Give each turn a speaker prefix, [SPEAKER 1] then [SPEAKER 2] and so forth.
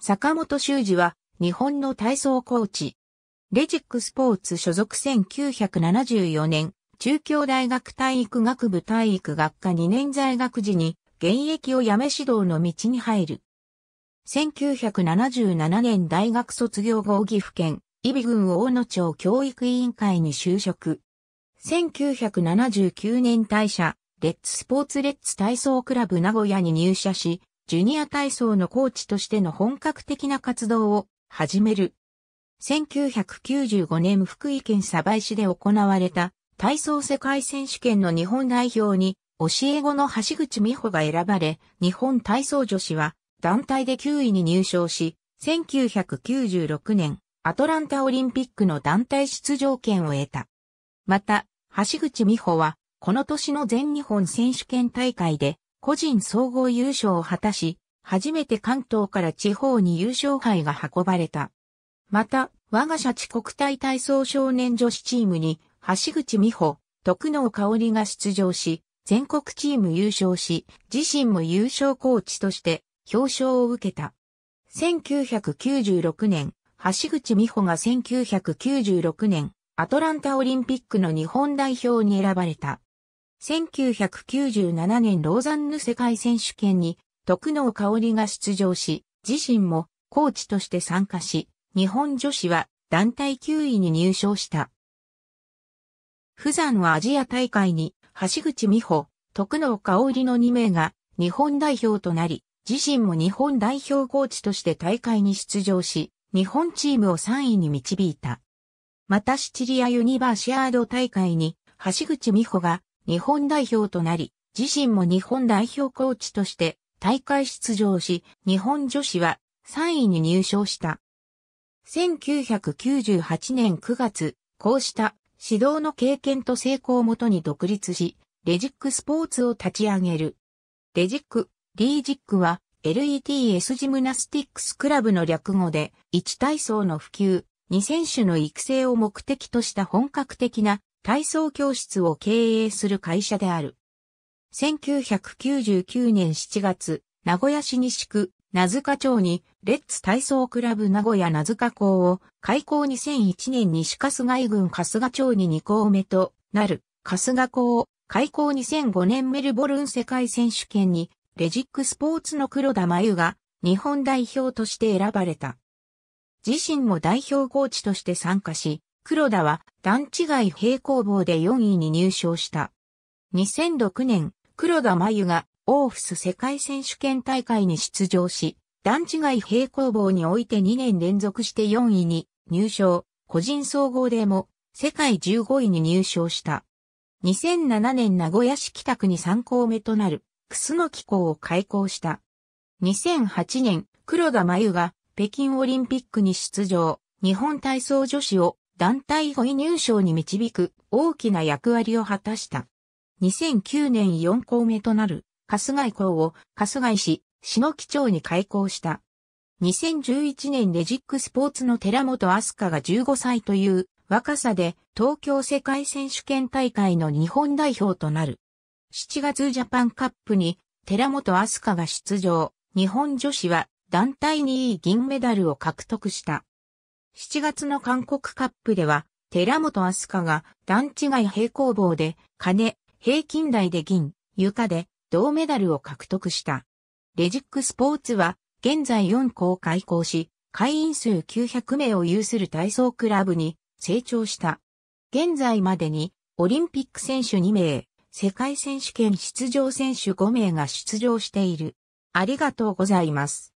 [SPEAKER 1] 坂本修二は日本の体操コーチ。レジックスポーツ所属1974年、中京大学体育学部体育学科2年在学時に現役を辞め指導の道に入る。1977年大学卒業後岐阜県、伊比郡大野町教育委員会に就職。1979年退社、レッツスポーツレッツ体操クラブ名古屋に入社し、ジュニア体操のコーチとしての本格的な活動を始める。1995年福井県鯖江市で行われた体操世界選手権の日本代表に教え子の橋口美穂が選ばれ、日本体操女子は団体で9位に入賞し、1996年アトランタオリンピックの団体出場権を得た。また、橋口美穂はこの年の全日本選手権大会で個人総合優勝を果たし、初めて関東から地方に優勝杯が運ばれた。また、我が社地国体体操少年女子チームに、橋口美穂、徳能香織が出場し、全国チーム優勝し、自身も優勝コーチとして表彰を受けた。1996年、橋口美穂が1996年、アトランタオリンピックの日本代表に選ばれた。1997年ローザンヌ世界選手権に徳能香織が出場し、自身もコーチとして参加し、日本女子は団体9位に入賞した。普山はアジア大会に橋口美穂、徳能香織の2名が日本代表となり、自身も日本代表コーチとして大会に出場し、日本チームを3位に導いた。またシチリアユニバーシアード大会に橋口美穂が日本代表となり、自身も日本代表コーチとして大会出場し、日本女子は3位に入賞した。1998年9月、こうした指導の経験と成功をもとに独立し、レジックスポーツを立ち上げる。レジック、リージックは LETS ジムナスティックスクラブの略語で、1体操の普及、2選手の育成を目的とした本格的な体操教室を経営する会社である。1999年7月、名古屋市西区、名塚町に、レッツ体操クラブ名古屋名塚校を、開校2001年西春日井郡春日町に2校目となる、春日校を、開校2005年メルボルン世界選手権に、レジックスポーツの黒田真由が、日本代表として選ばれた。自身も代表コーチとして参加し、黒田は段違い平行棒で4位に入賞した。2006年、黒田真由がオーフス世界選手権大会に出場し、段違い平行棒において2年連続して4位に入賞、個人総合でも世界15位に入賞した。2007年名古屋市北区に3校目となる、楠木校を開校した。2008年、黒田真由が北京オリンピックに出場、日本体操女子を団体5位入賞に導く大きな役割を果たした。2009年4校目となる春日井校を春日井市篠木町に開校した。2011年レジックスポーツの寺本明日香が15歳という若さで東京世界選手権大会の日本代表となる。7月ジャパンカップに寺本明日香が出場、日本女子は団体2位銀メダルを獲得した。7月の韓国カップでは、寺本明日香が段違い平行棒で金、平均台で銀、床で銅メダルを獲得した。レジックスポーツは現在4校開校し、会員数900名を有する体操クラブに成長した。現在までにオリンピック選手2名、世界選手権出場選手5名が出場している。ありがとうございます。